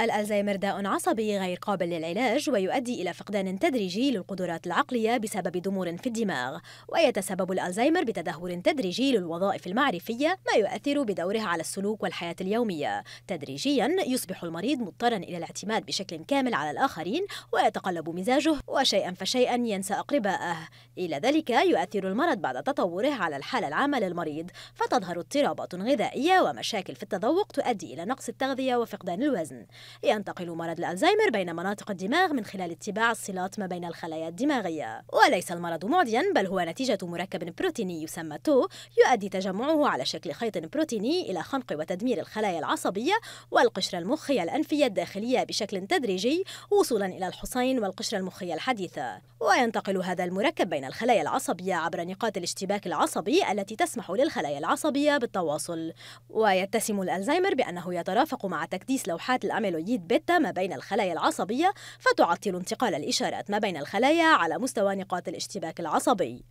الألزهايمر داء عصبي غير قابل للعلاج ويؤدي إلى فقدان تدريجي للقدرات العقلية بسبب ضمور في الدماغ ويتسبب الألزهايمر بتدهور تدريجي للوظائف المعرفية ما يؤثر بدوره على السلوك والحياة اليومية تدريجيا يصبح المريض مضطرا إلى الاعتماد بشكل كامل على الآخرين ويتقلب مزاجه وشيئا فشيئا ينسى أقربائه إلى ذلك يؤثر المرض بعد تطوره على الحالة العامة للمريض فتظهر اضطرابات غذائية ومشاكل في التذوق تؤدي إلى نقص التغذية وفقدان الوزن ينتقل مرض الألزهايمر بين مناطق الدماغ من خلال اتباع الصلات ما بين الخلايا الدماغية وليس المرض معديا بل هو نتيجة مركب بروتيني يسمى تو يؤدي تجمعه على شكل خيط بروتيني إلى خنق وتدمير الخلايا العصبية والقشرة المخية الأنفية الداخلية بشكل تدريجي وصولا إلى الحصين والقشرة المخية الحديثة وينتقل هذا المركب بين الخلايا العصبية عبر نقاط الاشتباك العصبي التي تسمح للخلايا العصبية بالتواصل ويتسم الألزهايمر بأنه يترافق مع تكديس لوحات الأميل أميلويد بيتا ما بين الخلايا العصبية فتعطل انتقال الإشارات ما بين الخلايا على مستوى نقاط الاشتباك العصبي